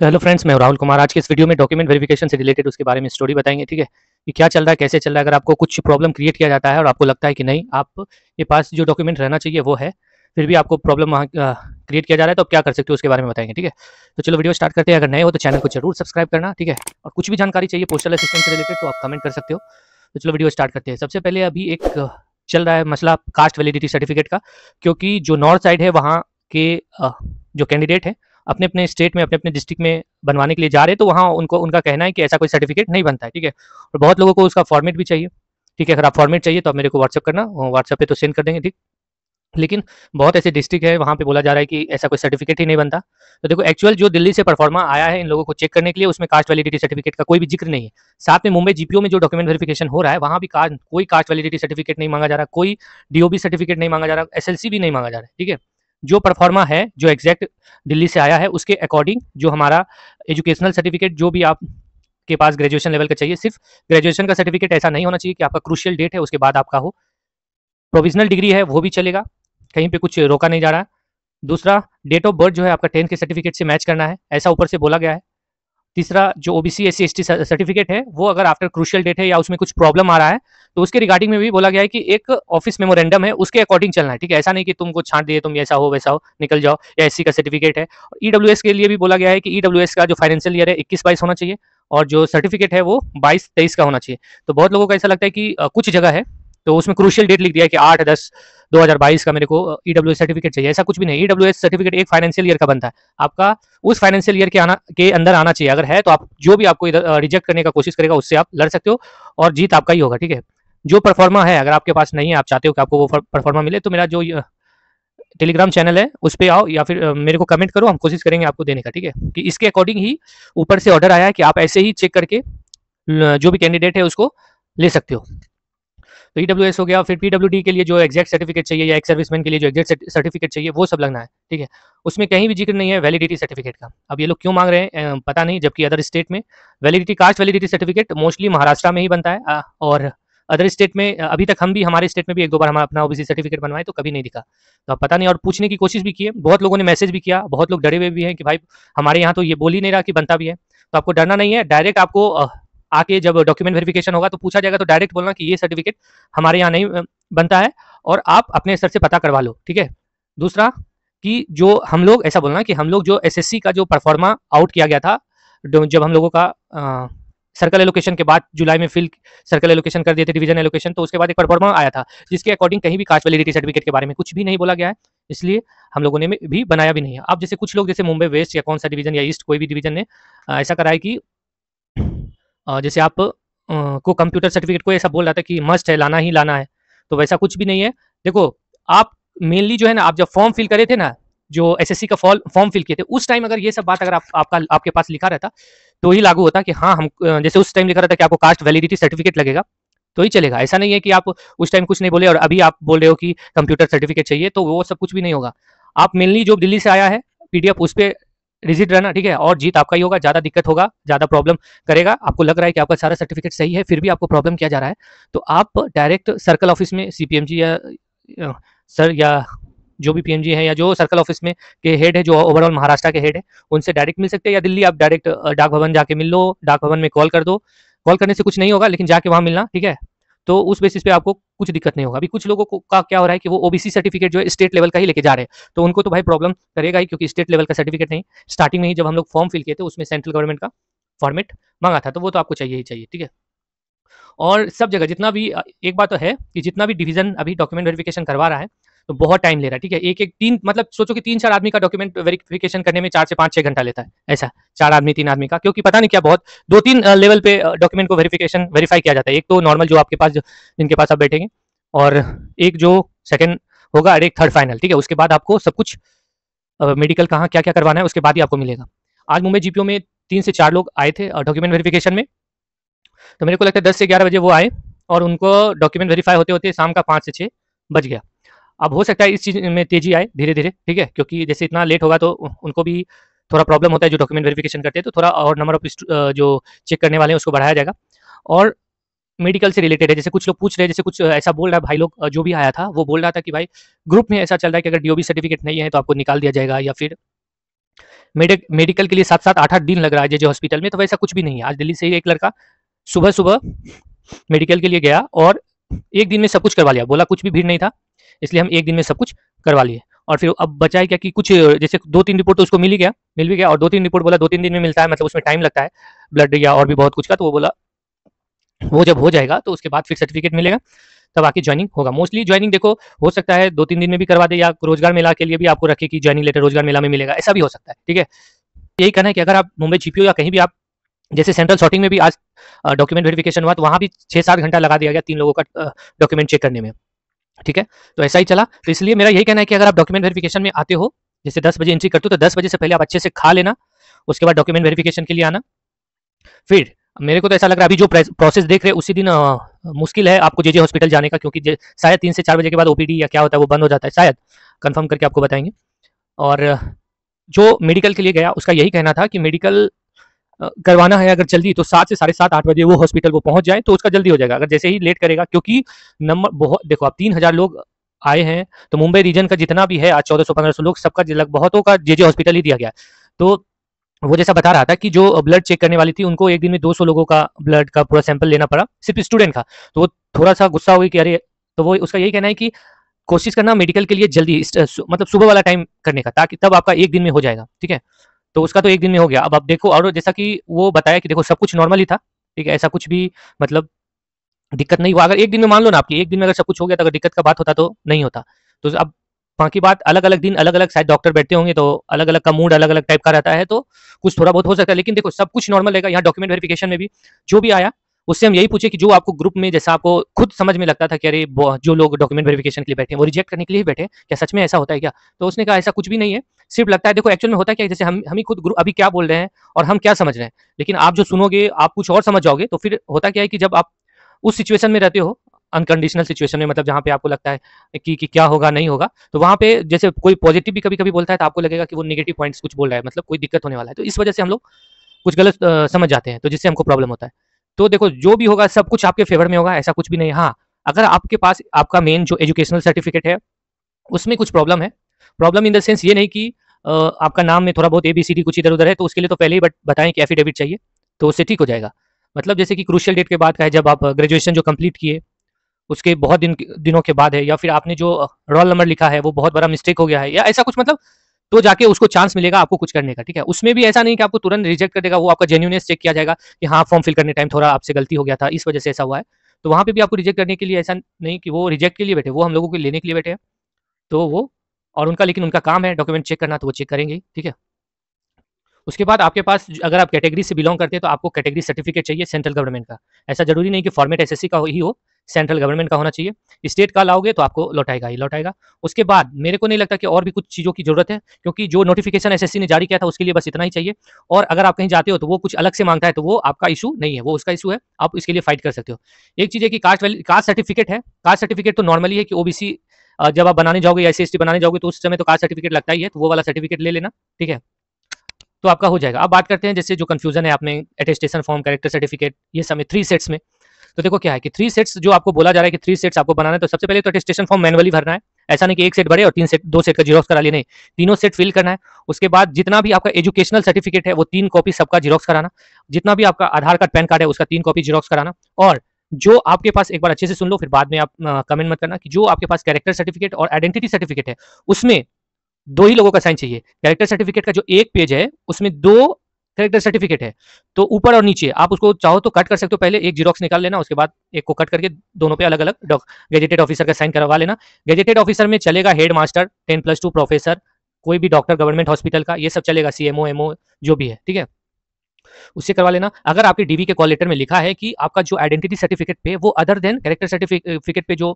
तो hello friends मैं राहुल कुमार आज के इस वीडियो में डॉक्यूमेंट वेरिफिकेशन से रिलेटेड उसके बारे में स्टोरी बताएंगे ठीक है कि क्या चल रहा है कैसे चल रहा है अगर आपको कुछ प्रॉब्लम क्रिएट किया जाता है और आपको लगता है कि नहीं आप के पास जो डॉक्यूमेंट रहना चाहिए वो है फिर भी आपको प्रॉब्लम वहाँ क्रिएट किया जा रहा है तो आप क्या कर सकते हो उसके बारे में बताएंगे ठीक है तो चलो वीडियो स्टार्ट करते हैं अगर नए हो तो चैनल को जरूर सब्सक्राइब करना ठीक है और कुछ भी जानकारी चाहिए पोस्टल असिस्टेंट से रिलेटेड तो आप कमेंट कर सकते हो तो चलो वीडियो स्टार्ट करते हैं सबसे पहले अभी एक चल रहा है मसला कास्ट वैलिडिटी सर्टिफिकेट का क्योंकि जो नॉर्थ साइड है वहाँ के जो कैंडिडेट है अपने अपने स्टेट में अपने अपने डिस्ट्रिक्ट में बनवाने के लिए जा रहे तो वहाँ उनको उनका कहना है कि ऐसा कोई सर्टिफिकेट नहीं बनता है ठीक है और बहुत लोगों को उसका फॉर्मेट भी चाहिए ठीक है अगर आप फॉर्मेट चाहिए तो आप मेरे को व्हाट्सअप करना व्हाट्सअप पर तो सेंड कर देंगे ठीक लेकिन बहुत ऐसे डिस्ट्रिक्ट है वहाँ पे बोला जा रहा है कि ऐसा कोई सर्टिफिकेट ही नहीं बनता तो देखो एक्चुअल जो दिल्ली से परफॉर्मा आया है इन लोगों को चेक करने के लिए उसमें कास्ट वैलिडिटी सर्टिफिकेट का कोई भी जिक्र नहीं है साथ में मुंबई जीपीओ में जो डॉक्यूमेंट वेरिफिकेशन हो रहा है वहाँ भी कास्ट कोई कास्ट वैलिडिटी सर्टिफिकेट नहीं मांगा जा रहा कोई डीओबी सर्टिफिकेट नहीं मांगा जा रहा एस भी नहीं मांगा जा रहा है ठीक है जो परफॉर्मा है जो एग्जैक्ट दिल्ली से आया है उसके अकॉर्डिंग जो हमारा एजुकेशनल सर्टिफिकेट जो भी आप के पास ग्रेजुएशन लेवल का चाहिए सिर्फ ग्रेजुएशन का सर्टिफिकेट ऐसा नहीं होना चाहिए कि आपका क्रूशियल डेट है उसके बाद आपका हो प्रोविजनल डिग्री है वो भी चलेगा कहीं पे कुछ रोका नहीं जा रहा है दूसरा डेट ऑफ बर्थ जो है आपका टेंथ के सर्टिफिकेट से मैच करना है ऐसा ऊपर से बोला गया है तीसरा जो ओबीसी एस सी सर्टिफिकेट है वो अगर आफ्टर क्रूशियल डेट है या उसमें कुछ प्रॉब्लम आ रहा है तो उसके रिगार्डिंग में भी बोला गया है कि एक ऑफिस मेमोरेंडम है उसके अकॉर्डिंग चलना है ठीक है ऐसा नहीं कि तुमको छांट दिए तुम ऐसा हो वैसा हो निकल जाओ या एस का सर्टिफिकेट है ईडब्ल्यू e के लिए भी बोला गया है कि ईडब्ल्यू e का जो फाइनेंशियल ईयर है इक्कीस बाईस होना चाहिए और जो सर्टिफिकेट है वो बाईस तेईस का होना चाहिए तो बहुत लोगों को ऐसा लगता है कि कुछ जगह है तो उसमें क्रूशियल डेट लिख दिया कि आठ दस 2022 का मेरे को ईडब्ल्यू सर्टिफिकेट e चाहिए ऐसा कुछ भी नहीं ईडब्ल्यू e सर्टिफिकेट एक फाइनेंशियल ईयर का बनता है आपका उस फाइनेंशियल ईयर के आना के अंदर आना चाहिए अगर है तो आप जो भी आपको रिजेक्ट करने का कोशिश करेगा उससे आप लड़ सकते हो और जीत आपका ही होगा ठीक है जो परफॉर्मा है अगर आपके पास नहीं है आप चाहते हो कि आपको वो परफॉर्मा मिले तो मेरा जो टेलीग्राम चैनल है उस पर आओ या फिर मेरे को कमेंट करो हम कोशिश करेंगे आपको देने का ठीक है कि इसके अकॉर्डिंग ही ऊपर से ऑर्डर आया है कि आप ऐसे ही चेक करके जो भी कैंडिडेट है उसको ले सकते हो तो ई e हो गया फिर पी के लिए जो एक्जैक्ट सर्टिफिकेट चाहिए या एक सर्विसमैन के लिए जो एक्जैक्ट सर्टिफिकेट चाहिए वो सब लगना है ठीक है उसमें कहीं भी जिक्र नहीं है वैलिडिटी सर्टिफिकेट का अब ये लोग क्यों मांग रहे हैं पता नहीं जबकि अदर स्टेट में validity caste validity certificate mostly Maharashtra में ही बनता है और अदर स्टेट में अभी तक हम भी हमारे स्टेट में भी एक दो बार हम अपना ओबीसी सर्टिफिकेट बनवाए तो कभी नहीं दिखा तो आप पता नहीं और पूछने की कोशिश भी की है बहुत लोगों ने मैसेज भी किया बहुत लोग डरे हुए भी हैं कि भाई हमारे यहाँ तो ये बोल ही नहीं रहा कि बनता भी है तो आपको डरना नहीं है डायरेक्ट आपको आके जब डॉक्यूमेंट वेरिफिकेशन होगा तो पूछा जाएगा तो डायरेक्ट बोलना कि ये सर्टिफिकेट हमारे यहाँ नहीं बनता है और आप अपने सर से पता करवा लो ठीक है दूसरा कि जो हम लोग ऐसा बोलना कि हम लोग जो एस का जो परफॉर्मा आउट किया गया था जब हम लोगों का सर्कल एलोकेशन के बाद जुलाई में फिल सर्कल एलोकेशन कर दिए थे डिवीजन एलोकेशन तो उसके बाद एक परफॉर्मा आया था जिसके अकॉर्डिंग कहीं भी कास्ट वैलिडिटी सर्टिफिकेट के बारे में कुछ भी नहीं बोला गया है इसलिए हम लोगों ने भी बनाया भी नहीं है अब जैसे कुछ लोग जैसे मुंबई वेस्ट या कौन सा डिवीजन या ईस्ट कोई भी डिवीजन ने ऐसा कराया कि जैसे आप को कंप्यूटर सर्टिफिकेट को ऐसा बोल रहा था कि मस्ट है लाना ही लाना है तो वैसा कुछ भी नहीं है देखो आप मेनली जो है ना आप जब फॉर्म फिल करे थे ना जो एसएससी का फॉर्म फिल किए थे उस टाइम अगर ये सब बात अगर आप, आपका आपके पास लिखा रहता तो ही लागू होता कि हाँ हम जैसे उस टाइम लिखा रहता कि आपको कास्ट वैलिडिटी सर्टिफिकेट लगेगा तो ही चलेगा ऐसा नहीं है कि आप उस टाइम कुछ नहीं बोले और अभी आप बोल रहे हो कि कंप्यूटर सर्टिफिकेट चाहिए तो वो सब कुछ भी नहीं होगा आप मेनली जो दिल्ली से आया है पीडीएफ उस पर रिजिट रहना ठीक है और जीत आपका ही होगा ज्यादा दिक्कत होगा ज्यादा प्रॉब्लम करेगा आपको लग रहा है कि आपका सारा सर्टिफिकेट सही है फिर भी आपको प्रॉब्लम किया जा रहा है तो आप डायरेक्ट सर्कल ऑफिस में सीपीएमजी या सर या जो भी पीएमजी है या जो सर्कल ऑफिस में के हेड है जो ओवरऑल महाराष्ट्र के हेड है उनसे डायरेक्ट मिल सकते हैं या दिल्ली आप डायरेक्ट डाक भवन जाके मिल लो डाक भवन में कॉल कर दो कॉल करने से कुछ नहीं होगा लेकिन जाके वहां मिलना ठीक है तो उस बेसिस पे आपको कुछ दिक्कत नहीं होगा अभी कुछ लोगों को का क्या हो रहा है कि वो ओबीसी सर्टिफिकेट जो है स्टेट लेवल का ही लेके जा रहे हैं तो उनको तो भाई प्रॉब्लम करेगा ही क्योंकि स्टेट लेवल का सर्टिफिकेट नहीं स्टार्टिंग में ही जब हम लोग फॉर्म फिल किए थे उसमें सेंट्रल गवर्नमेंट का फॉर्मेट मांगा था तो वो तो आपको चाहिए ही चाहिए ठीक है और सब जगह जितना भी एक बात तो है कि जितना भी डिवीजन अभी डॉक्यूमेंट वेरिफिकेशन करवा रहा है तो बहुत टाइम ले रहा है ठीक है एक एक तीन मतलब सोचो कि तीन चार आदमी का डॉक्यूमेंट वेरिफिकेशन करने में चार से पाँच छः घंटा लेता है ऐसा चार आदमी तीन आदमी का क्योंकि पता नहीं क्या बहुत दो तीन लेवल पे डॉक्यूमेंट को वेरिफिकेशन वेरीफाई किया जाता है एक तो नॉर्मल जो आपके पास जिनके पास आप बैठेंगे और एक जो सेकेंड होगा और एक थर्ड फाइनल ठीक है उसके बाद आपको सब कुछ मेडिकल कहाँ क्या क्या करवाना है उसके बाद ही आपको मिलेगा आज मुंबई जीपीओ में तीन से चार लोग आए थे डॉक्यूमेंट वेरिफिकेशन में तो मेरे को लगता है दस से ग्यारह बजे वो आए और उनको डॉक्यूमेंट वेरीफाई होते होते शाम का पाँच से छः बज गया अब हो सकता है इस चीज़ में तेजी आए धीरे धीरे ठीक है क्योंकि जैसे इतना लेट होगा तो उनको भी थोड़ा प्रॉब्लम होता है जो डॉक्यूमेंट वेरिफिकेशन करते हैं तो थोड़ा और नंबर ऑफ जो चेक करने वाले हैं उसको बढ़ाया जाएगा और मेडिकल से रिलेटेड है जैसे कुछ लोग पूछ रहे हैं जैसे कुछ ऐसा बोल रहा है भाई लोग जो भी आया था वो बोल रहा था कि भाई ग्रुप में ऐसा चल रहा है कि अगर डीओबी सर्टिफिकेट नहीं है तो आपको निकाल दिया जाएगा या फिर मेडिकल के लिए सात सात आठ आठ दिन लग रहा है जैसे हॉस्पिटल में तो वैसा कुछ भी नहीं है आज दिल्ली से ही एक लड़का सुबह सुबह मेडिकल के लिए गया और एक दिन में सब कुछ करवा लिया बोला कुछ भी भीड़ नहीं था इसलिए हम एक दिन में सब कुछ करवा लिए और फिर अब बचाए क्या कि कुछ जैसे दो तीन रिपोर्ट तो उसको मिल ही गया मिल भी गया और दो तीन रिपोर्ट बोला दो तीन दिन में मिलता है मतलब उसमें टाइम लगता है ब्लड या और भी बहुत कुछ का तो वो बोला वो जब हो जाएगा तो उसके बाद फिर सर्टिफिकेट मिलेगा तब आके ज्वाइनिंग होगा मोस्टली ज्वाइनिंग देखो हो सकता है दो तीन दिन में भी करवा दे या रोजगार मेला के लिए भी आपको रखे कि ज्वाइनिंग लेटर रोजगार मेला में मिलेगा ऐसा भी हो सकता है ठीक है यही कहना है कि अगर आप मुंबई जीपीओ या कहीं भी आप जैसे सेंट्रल सॉर्टिंग में भी आज डॉक्यूमेंट वेरिफिकेशन हुआ तो वहां भी छह सात घंटा लगा दिया गया तीन लोगों का डॉक्यूमेंट चेक करने में ठीक है तो ऐसा ही चला तो इसलिए मेरा यही कहना है कि अगर आप डॉक्यूमेंट वेरिफिकेशन में आते हो जैसे दस बजे एंट्री करते हो तो दस बजे से पहले आप अच्छे से खा लेना उसके बाद डॉक्यूमेंट वेरिफिकेशन के लिए आना फिर मेरे को तो ऐसा लग रहा है अभी जो प्रोसेस देख रहे हैं उसी दिन आ, मुश्किल है आपको जेजे हॉस्पिटल जाने का क्योंकि शायद तीन से चार बजे के बाद ओपीडी या क्या होता है वो बंद हो जाता है शायद कंफर्म करके आपको बताएंगे और जो मेडिकल के लिए गया उसका यही कहना था कि मेडिकल करवाना है अगर जल्दी तो सात से साढ़े सात आठ बजे वो हॉस्पिटल वो पहुंच जाए तो उसका जल्दी हो जाएगा अगर जैसे ही लेट करेगा क्योंकि नंबर बहुत देखो आप तीन हजार लोग आए हैं तो मुंबई रीजन का जितना भी है आज चौदह सौ पंद्रह सौ लोग सबका लग बहुतों का जे जे हॉस्पिटल ही दिया गया तो वो जैसा बता रहा था कि जो ब्लड चेक करने वाली थी उनको एक दिन में दो लोगों का ब्लड का पूरा सैंपल लेना पड़ा सिर्फ स्टूडेंट का तो वो थोड़ा सा गुस्सा हुई कि अरे तो वो उसका यही कहना है कि कोशिश करना मेडिकल के लिए जल्दी मतलब सुबह वाला टाइम करने का ताकि तब आपका एक दिन में हो जाएगा ठीक है तो उसका तो एक दिन में हो गया अब आप देखो और जैसा कि वो बताया कि देखो सब कुछ नॉर्मल ही था ठीक है ऐसा कुछ भी मतलब दिक्कत नहीं हुआ अगर एक दिन में मान लो ना आपकी एक दिन में अगर सब कुछ हो गया तो अगर दिक्कत का बात होता तो नहीं होता तो अब बाकी बात अलग अलग दिन अलग अलग शायद डॉक्टर बैठते होंगे तो अलग अलग का मूड अलग अलग टाइप का रहता है तो कुछ थोड़ा बहुत हो सकता है लेकिन देखो सब कुछ नॉर्मल रहेगा यहाँ डॉक्यूमेंट वेरिफिकेशन में भी जो भी आया उससे हम यही पूछे कि जो आपको ग्रुप में जैसा आपको खुद समझ में लगता था कि अरे जो लोग डॉक्यूमेंट वेरिफिकेशन के लिए बैठे हैं वो रिजेक्ट करने के लिए बैठे हैं क्या सच में ऐसा होता है क्या तो उसने कहा ऐसा कुछ भी नहीं है सिर्फ लगता है देखो एक्चुअल में होता है क्या जैसे हम हम ही खुद ग्रुप अभी क्या बोल रहे हैं और हम क्या समझ रहे हैं लेकिन आप जो सुनोगे आप कुछ और समझ जाओगे तो फिर होता क्या है कि जब आप उस सिचुएशन में रहते हो अनकंडीशनल सिचुएशन में मतलब जहाँ पे आपको लगता है कि, कि क्या होगा नहीं होगा तो वहाँ पे जैसे कोई पॉजिटिव भी कभी कभी बोलता है तो आपको लगेगा कि वो निगेटिव पॉइंट्स कुछ बोल रहा है मतलब कोई दिक्कत होने वाला है तो इस वजह से हम लोग कुछ गलत समझ जाते हैं तो जिससे हमको प्रॉब्लम होता है तो देखो जो भी होगा सब कुछ आपके फेवर में होगा ऐसा कुछ भी नहीं हाँ अगर आपके पास आपका मेन जो एजुकेशनल सर्टिफिकेट है उसमें कुछ प्रॉब्लम है प्रॉब्लम इन द सेंस ये नहीं कि आपका नाम में थोड़ा बहुत ए बी सी डी कुछ इधर उधर है तो उसके लिए तो पहले ही बट बताएं कि एफिडेविट चाहिए तो उससे ठीक हो जाएगा मतलब जैसे कि क्रूशियल डेट के बाद का है जब आप ग्रेजुएशन जो कंप्लीट किए उसके बहुत दिन दिनों के बाद है या फिर आपने जो रोल नंबर लिखा है वो बहुत बड़ा मिस्टेक हो गया है या ऐसा कुछ मतलब तो जाके उसको चांस मिलेगा आपको कुछ करने का ठीक है उसमें भी ऐसा नहीं कि आपको तुरंत रिजेक्ट कर देगा वो आपका जेन्यूनेस चेक किया जाएगा कि हाँ फॉर्म फिल करने टाइम थोड़ा आपसे गलती हो गया था इस वजह से ऐसा हुआ है तो वहाँ पर भी आपको रिजेक्ट करने के लिए ऐसा नहीं कि वो रिजेक्ट के लिए बैठे वो हम लोगों को लेने के लिए बैठे हैं तो वो और उनका लेकिन उनका काम है डॉक्यूमेंट चेक करना तो वो चेक करेंगे ठीक है उसके बाद आपके पास अगर आप कैटेगरी से बिलोंग करते हैं तो आपको कैटेगरी सर्टिफिकेट चाहिए सेंट्रल गवर्नमेंट का ऐसा जरूरी नहीं कि फॉर्मेट एसएससी का ही हो सेंट्रल गवर्नमेंट का होना चाहिए स्टेट का लाओगे तो आपको लौटाएगा ही लौटाएगा उसके बाद मेरे को नहीं लगता कि और भी कुछ चीज़ों की जरूरत है क्योंकि जो नोटिफिकेशन एसएससी ने जारी किया था उसके लिए बस इतना ही चाहिए और अगर आप कहीं जाते हो तो वो कुछ अलग से मांगता है तो वो आपका इशू नहीं है वो उसका इशू है आप इसके लिए फाइट कर सकते हो एक चीज़ है कि कास्ट कास्ट सर्टिफिकेट है कास्ट सर्टिफिकेट तो नॉर्मली है कि ओबीसी जब आप बनाने जाओगे या एस बनाने जाओगे तो उस समय तो कास्ट सर्टिफिकेट लगता ही है तो वो वाला सर्टिफिकेट ले लेना ठीक है तो आपका हो जाएगा अब बात करते हैं जैसे जो कंफ्यूजन है आपने अटेस्टेशन फॉर्म कैरेक्टर सर्टिफिकेट ये समय थ्री सेट्स में तो देखो क्या है कि थ्री सेट्स जो आपको बोला जा रहा है कि थ्री सेट्स आपको बनाना है तो सबसे पहले तो अटेस्टेशन फॉर्म मैनुअली भरना है ऐसा नहीं कि एक सेट भरे और तीन सेट दो सेट का जीरोक्स करा लिया नहीं तीनों सेट फिल करना है उसके बाद जितना भी आपका एजुकेशनल सर्टिफिकेट है वो तीन कॉपी सबका जीरोक्स कराना जितना भी आपका आधार कार्ड पैन कार्ड है उसका तीन कॉपी जीरोक्स कराना और जो आपके पास एक बार अच्छे से सुन लो फिर बाद में आप कमेंट मत करना कि जो आपके पास कैरेक्टर सर्टिफिकेट और आइडेंटिटी सर्टिफिकेट है उसमें दो ही लोगों का साइन चाहिए कैरेक्टर सर्टिफिकेट का जो एक पेज है उसमें दो करेक्टर सर्टिफिकेट है तो ऊपर और नीचे आप उसको चाहो तो कट कर सकते हो पहले एक जीरोक्स निकाल लेना उसके बाद एक को कट करके दोनों पे अलग अलग गेजेटेड ऑफिसर का साइन करवा लेना गेजेटेड ऑफिसर में चलेगा head master ten plus two professor कोई भी डॉक्टर गवर्नमेंट हॉस्पिटल का ये सब चलेगा सीएमओ एमओ जो भी है ठीक है उससे करवा लेना अगर आपके डीवी के कॉल लेटर में लिखा है कि आपका जो आइडेंटिटी सर्टिफिकेट पे वो अदर देन कैरेक्टर सर्टिफिकेट पे जो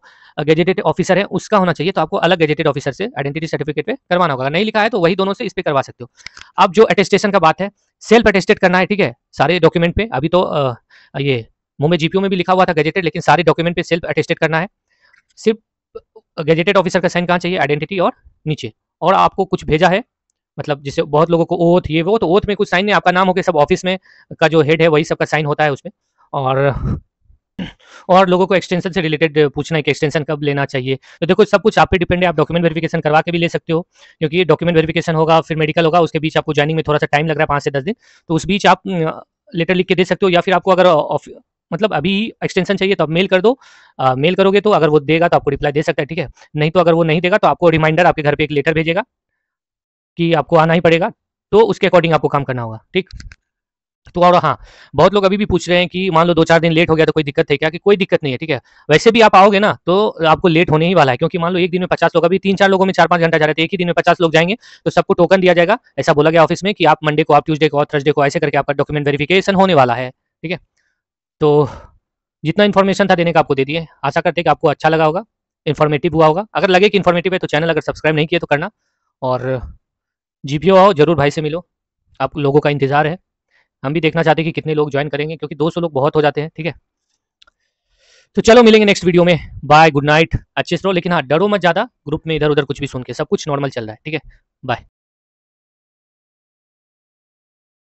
गेजेटेड ऑफिसर है उसका होना चाहिए तो आपको अलग गेजेटेड ऑफिसर से आइडेंटिटी सर्टिफिकेट पे करवाना होगा नहीं लिखा है तो वही दोनों से इस पे करवा सकते हो अब जो अटेस्टेशन का बात है सेल्फ अटेस्टेड करना है ठीक है सारे डॉक्यूमेंट पे अभी तो आ, ये मुंबई जीपीओ में भी लिखा हुआ था गजेटेड लेकिन सारे डॉक्यूमेंट पे सेल्फ अटेस्टेड करना है सिर्फ गजेटेड ऑफिसर का साइन कहाँ चाहिए आइडेंटिटी और नीचे और आपको कुछ भेजा है मतलब जिसे बहुत लोगों को ओथ ये वो तो ओथ में कुछ साइन नहीं आपका नाम हो गया सब ऑफिस में का जो हेड है वही सबका साइन होता है उसमें और और लोगों को एक्सटेंशन से रिलेटेड पूछना है कि एक्सटेंशन कब लेना चाहिए तो देखो सब कुछ आप पे डिपेंड है आप डॉक्यूमेंट वेरिफिकेशन करवा के भी ले सकते हो क्योंकि डॉक्यूमेंट वेरिफिकेशन होगा फिर मेडिकल होगा उसके बीच आपको ज्वाइनिंग में थोड़ा सा टाइम लग रहा है पाँच से दस दिन तो उस बीच आप लेटर लिख के दे सकते हो या फिर आपको अगर मतलब अभी एक्सटेंशन चाहिए तो आप मेल कर दो आ, मेल करोगे तो अगर वो देगा तो आपको रिप्लाई दे सकता है ठीक है नहीं तो अगर वो नहीं देगा तो आपको रिमाइंडर आपके घर पे एक लेटर भेजेगा कि आपको आना ही पड़ेगा तो उसके अकॉर्डिंग आपको काम करना होगा ठीक तो और हाँ बहुत लोग अभी भी पूछ रहे हैं कि मान लो दो चार दिन लेट हो गया तो कोई दिक्कत है क्या कि कोई दिक्कत नहीं है ठीक है वैसे भी आप आओगे ना तो आपको लेट होने ही वाला है क्योंकि मान लो एक दिन में पचास लोग अभी तीन चार लोगों में चार पाँच घंटा जा रहे थे एक ही दिन में पचास लोग जाएंगे तो सबको टोकन दिया जाएगा ऐसा बोला गया ऑफिस में कि आप मंडे को आप ट्यूजडे को और थर्सडे को ऐसे करके आपका डॉक्यूमेंट वेरिफिकेशन होने वाला है ठीक है तो जितना इन्फॉर्मेशन था देने का आपको दे दिए आशा करते कि आपको अच्छा लगा होगा इन्फॉर्मेटिव हुआ होगा अगर लगे कि इन्फॉर्मेटिव है तो चैनल अगर सब्सक्राइब नहीं किया तो करना और जी आओ जरूर भाई से मिलो आप लोगों का इंतजार है हम भी देखना चाहते हैं कि कितने लोग ज्वाइन करेंगे क्योंकि 200 लोग बहुत हो जाते हैं ठीक है तो चलो मिलेंगे नेक्स्ट वीडियो में बाय गुड नाइट अच्छे से रहो लेकिन हाँ डरो मत ज़्यादा ग्रुप में इधर उधर कुछ भी सुन के सब कुछ नॉर्मल चल रहा है ठीक है बाय